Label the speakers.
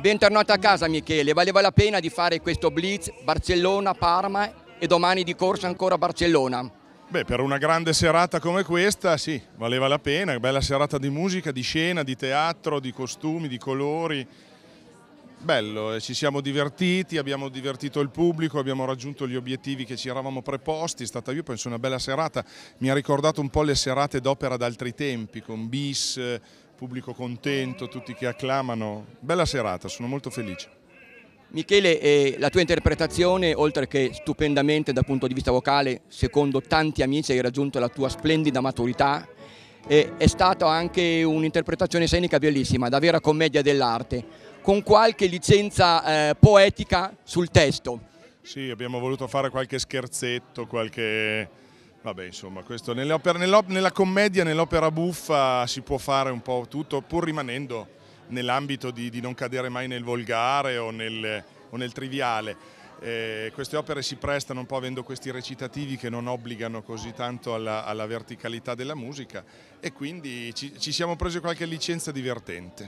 Speaker 1: Bentornato a casa Michele, valeva la pena di fare questo blitz Barcellona-Parma e domani di corsa ancora Barcellona? Beh, per una grande
Speaker 2: serata come questa, sì, valeva la pena, bella serata di musica, di scena, di teatro, di costumi, di colori. Bello, eh, ci siamo divertiti, abbiamo divertito il pubblico, abbiamo raggiunto gli obiettivi che ci eravamo preposti, è stata io penso una bella serata, mi ha ricordato un po' le serate d'opera d'altri tempi, con bis,
Speaker 1: pubblico contento, tutti che acclamano. Bella serata, sono molto felice. Michele, eh, la tua interpretazione, oltre che stupendamente dal punto di vista vocale, secondo tanti amici hai raggiunto la tua splendida maturità, eh, è stata anche un'interpretazione scenica bellissima, da vera commedia dell'arte, con qualche licenza eh, poetica
Speaker 2: sul testo. Sì, abbiamo voluto fare qualche scherzetto, qualche Vabbè, insomma, questo, nella commedia, nell'opera buffa si può fare un po' tutto, pur rimanendo nell'ambito di, di, non cadere mai nel volgare o nel, o nel triviale. Eh, queste opere si prestano un po' avendo questi recitativi che non obbligano così tanto alla, alla verticalità della musica e quindi ci, ci siamo presi qualche licenza divertente.